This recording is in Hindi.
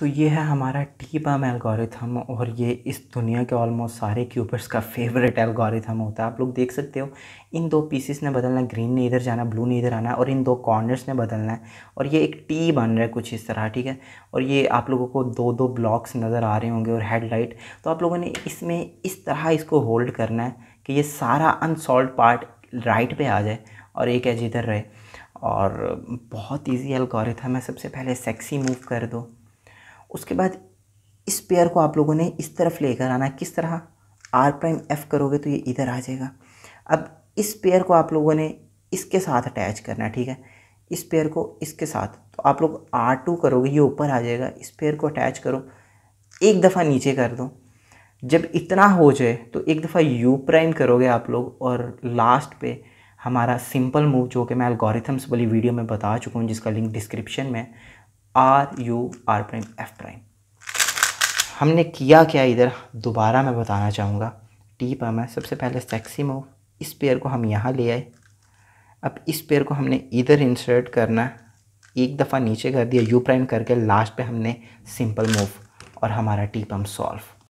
तो ये है हमारा टी पम एल्गोरिथम और ये इस दुनिया के ऑलमोस्ट सारे क्यूबर्स का फेवरेट एल्गोरिथम होता है आप लोग देख सकते हो इन दो पीसेस ने बदलना है ग्रीन ने इधर जाना ब्लू ने इधर आना और इन दो कॉर्नर्स ने बदलना है और ये एक टी बन रहा है कुछ इस तरह ठीक है और ये आप लोगों को दो दो ब्लॉक्स नज़र आ रहे होंगे और हेडलाइट तो आप लोगों ने इसमें इस तरह इसको होल्ड करना है कि ये सारा अनसॉल्व पार्ट राइट पर आ जाए और एक है जिधर रहे और बहुत ईजी एल्गोरिथम है सबसे पहले सेक्सी मूव कर दो उसके बाद इस पेयर को आप लोगों ने इस तरफ लेकर आना किस तरह आर प्राइम एफ करोगे तो ये इधर आ जाएगा अब इस पेयर को आप लोगों ने इसके साथ अटैच करना है ठीक है इस पेयर को इसके साथ तो आप लोग आर टू करोगे ये ऊपर आ जाएगा इस पेयर को अटैच करो एक दफ़ा नीचे कर दो जब इतना हो जाए तो एक दफ़ा यू प्राइम करोगे आप लोग और लास्ट पे हमारा सिंपल मूव जो कि मैं अलगोरिथम्स वाली वीडियो में बता चुका हूँ जिसका लिंक डिस्क्रिप्शन में R U R prime F prime हमने किया क्या इधर दोबारा मैं बताना चाहूँगा टी पर मैं सबसे पहले सेक्सी मूव इस पेयर को हम यहाँ ले आए अब इस पेयर को हमने इधर इंसर्ट करना एक दफ़ा नीचे कर दिया यू प्राइम करके लास्ट पे हमने सिंपल मूव और हमारा टी पम्प सॉल्व